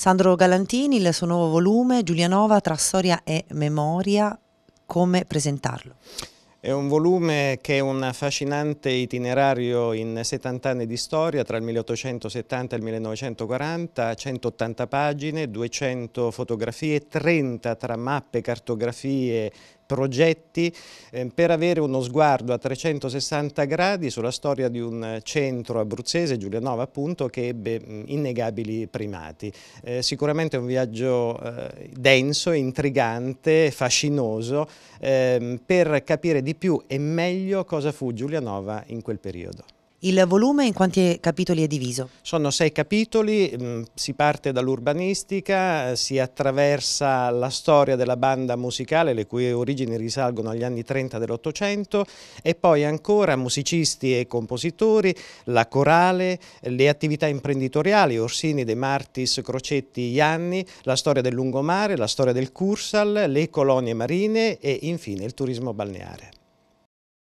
Sandro Galantini, il suo nuovo volume, Giulianova tra storia e memoria, come presentarlo? È un volume che è un affascinante itinerario in 70 anni di storia, tra il 1870 e il 1940, 180 pagine, 200 fotografie, 30 tra mappe, cartografie, progetti eh, per avere uno sguardo a 360 gradi sulla storia di un centro abruzzese, Giulianova appunto, che ebbe mh, innegabili primati. Eh, sicuramente un viaggio eh, denso, intrigante, fascinoso, ehm, per capire di più e meglio cosa fu Giulianova in quel periodo. Il volume in quanti capitoli è diviso? Sono sei capitoli, mm, si parte dall'urbanistica, si attraversa la storia della banda musicale, le cui origini risalgono agli anni 30 dell'Ottocento, e poi ancora musicisti e compositori, la corale, le attività imprenditoriali, Orsini, De Martis, Crocetti, Ianni, la storia del lungomare, la storia del Cursal, le colonie marine e infine il turismo balneare.